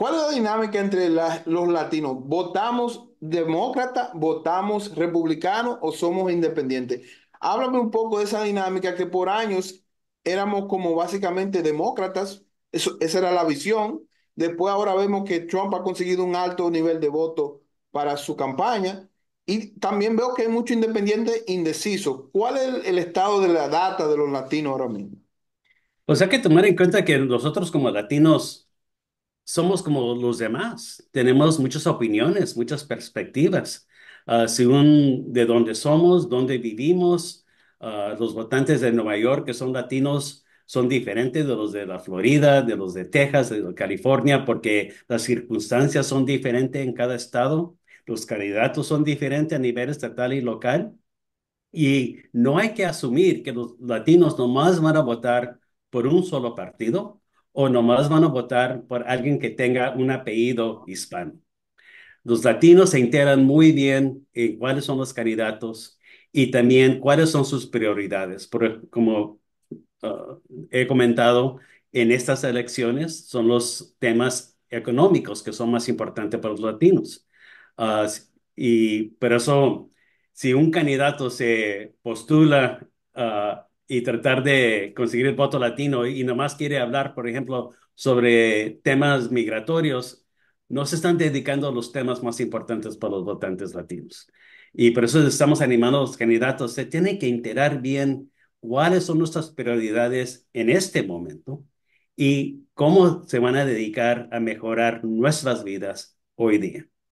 ¿Cuál es la dinámica entre los latinos? ¿Votamos demócrata, votamos republicano o somos independientes? Háblame un poco de esa dinámica que por años éramos como básicamente demócratas, Eso, esa era la visión. Después ahora vemos que Trump ha conseguido un alto nivel de voto para su campaña y también veo que hay mucho independiente indeciso. ¿Cuál es el, estado de la data de los latinos ahora mismo? O sea que tomar en cuenta que nosotros como latinos somos como los demás, tenemos muchas opiniones, muchas perspectivas, ah, según de dónde somos, dónde vivimos. Ah, los votantes de Nueva York que son latinos son diferentes de los de la Florida, de los de Texas, de California, porque las circunstancias son diferentes en cada estado, los candidatos son diferentes a nivel estatal y local, y no hay que asumir que los latinos nomás van a votar por un solo partido o nomás van a votar por alguien que tenga un apellido hispano. Los latinos se enteran muy bien en cuáles son los candidatos y también cuáles son sus prioridades. como ah, he comentado, en estas elecciones son los temas económicos que son más importantes para los latinos. Ah, y por eso, si un candidato se postula a ah, y tratar de conseguir el voto latino y nomás quiere hablar, por ejemplo, sobre temas migratorios, no se están dedicando a los temas más importantes para los votantes latinos. Y por eso estamos animando a los candidatos, se tienen que enterar bien cuáles son nuestras prioridades en este momento y cómo se van a dedicar a mejorar nuestras vidas hoy día.